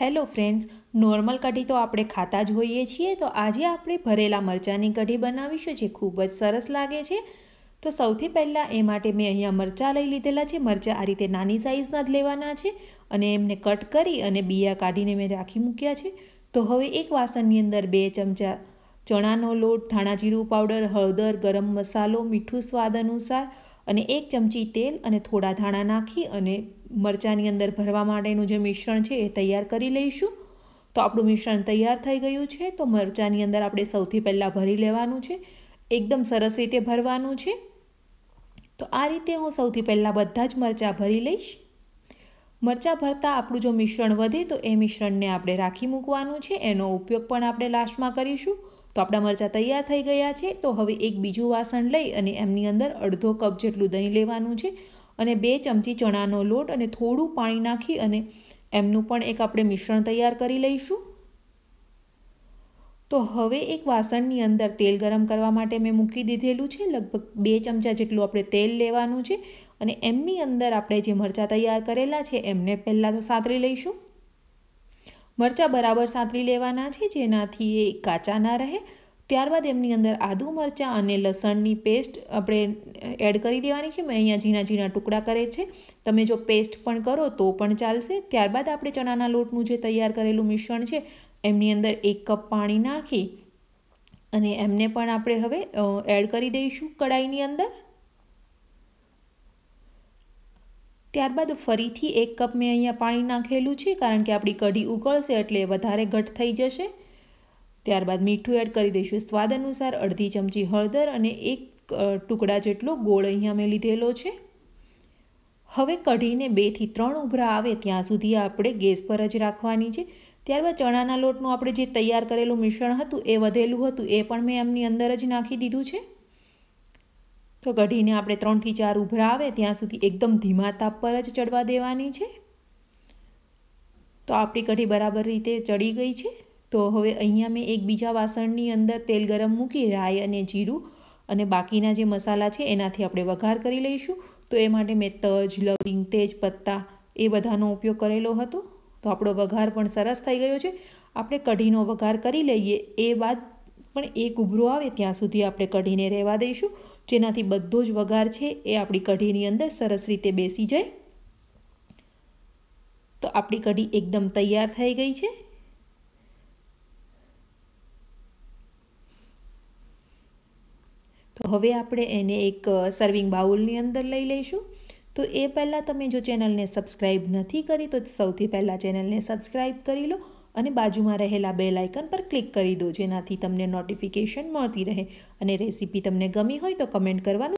hello friends normal કઢી તો આપણે ખાતા જ હોઈએ છીએ તો આજે આપણે ભરેલા મરચાંની કઢી બનાવીશું જે ખૂબ જ સરસ લાગે છે તો સૌથી પહેલાં એ માટે મેં અહીંયા મરચાં લઈ લીધેલા છે મરચાં આ રીતે નાની સાઇઝના જ લેવાના છે અને એમને કટ કરી અને બિયા કાઢીને મેં રાખી મૂક્યા છે તો હવે એક વાસણની અંદર બે ચમચા ચણાનો લોટ ધાણા જીરું પાવડર હળદર ગરમ મસાલો મીઠું સ્વાદ અનુસાર અને એક ચમચી તેલ અને થોડા ધાણા નાખી અને મરચાંની અંદર ભરવા માટેનું જે મિશ્રણ છે એ તૈયાર કરી લઈશું તો આપણું મિશ્રણ તૈયાર થઈ ગયું છે તો મરચાંની અંદર આપણે સૌથી પહેલાં ભરી લેવાનું છે એકદમ સરસ રીતે ભરવાનું છે તો આ રીતે હું સૌથી પહેલાં બધા જ મરચાં ભરી લઈશ મરચાં ભરતાં આપણું જો મિશ્રણ વધે તો એ મિશ્રણને આપણે રાખી મૂકવાનું છે એનો ઉપયોગ પણ આપણે લાસ્ટમાં કરીશું તો આપણા મરચાં તૈયાર થઈ ગયા છે તો હવે એક બીજું વાસણ લઈ અને એમની અંદર અડધો કપ જેટલું દહીં લેવાનું છે અને બે ચમચી ચણાનો લોટ અને થોડું પાણી નાખી અને એમનું પણ એક આપણે મિશ્રણ તૈયાર કરી લઈશું તો હવે એક વાસણની અંદર તેલ ગરમ કરવા માટે મેં મૂકી દીધેલું છે લગભગ બે ચમચા જેટલું આપણે તેલ લેવાનું છે અને એમની અંદર આપણે જે મરચાં તૈયાર કરેલા છે એમને પહેલાં તો સાંતળી લઈશું મરચાં બરાબર સાંતળી લેવાના છે જેનાથી એ કાચા ના રહે ત્યારબાદ એમની અંદર આદુ મરચાં અને લસણની પેસ્ટ આપણે એડ કરી દેવાની છે મેં અહીંયા ઝીણા ઝીણા ટુકડા કરે છે તમે જો પેસ્ટ પણ કરો તો પણ ચાલશે ત્યારબાદ આપણે ચણાના લોટનું જે તૈયાર કરેલું મિશ્રણ છે એમની અંદર એક કપ પાણી નાખી અને એમને પણ આપણે હવે એડ કરી દઈશું કડાઈની અંદર ત્યારબાદ ફરીથી એક કપ મેં અહીંયા પાણી નાખેલું છે કારણ કે આપણી કઢી ઉકળશે એટલે વધારે ઘટ થઈ જશે ત્યારબાદ મીઠું એડ કરી દઈશું સ્વાદ અનુસાર અડધી ચમચી હળદર અને એક ટુકડા જેટલો ગોળ અહીંયા મેં લીધેલો છે હવે કઢીને બેથી ત્રણ ઉભરા આવે ત્યાં સુધી આપણે ગેસ પર જ રાખવાની છે ત્યારબાદ ચણાના લોટનું આપણે જે તૈયાર કરેલું મિશ્રણ હતું એ વધેલું હતું એ પણ મેં એમની અંદર જ નાખી દીધું છે તો કઢીને આપણે ત્રણથી ચાર ઉભરા આવે ત્યાં સુધી એકદમ ધીમા તાપ પર જ ચડવા દેવાની છે તો આપણી કઢી બરાબર રીતે ચડી ગઈ છે તો હવે અહીંયા મેં એક બીજા વાસણની અંદર તેલ ગરમ મૂકી રાઈ અને જીરું અને બાકીના જે મસાલા છે એનાથી આપણે વઘાર કરી લઈશું તો એ માટે મેં તજ લવિંગ તેજપત્તા એ બધાનો ઉપયોગ કરેલો હતો તો આપણો વઘાર પણ સરસ થઈ ગયો છે આપણે કઢીનો વઘાર કરી લઈએ એ બાદ પણ એક ઉભરો આવે ત્યાં સુધી આપણે કઢીને રહેવા દઈશું જેનાથી બધો જ વઘાર છે એ આપણી કઢીની અંદર સરસ રીતે બેસી જાય તો આપણી કઢી એકદમ તૈયાર થઈ ગઈ છે તો હવે આપણે એને એક સર્વિંગ બાઉલની અંદર લઈ લઈશું તો એ પહેલાં તમે જો ચેનલને સબસ્ક્રાઈબ નથી કરી તો સૌથી પહેલાં ચેનલને સબસ્ક્રાઈબ કરી લો અને બાજુમાં રહેલા બે લાઇકન પર ક્લિક કરી દો જેનાથી તમને નોટિફિકેશન મળતી રહે અને રેસીપી તમને ગમી હોય તો કમેન્ટ કરવાનું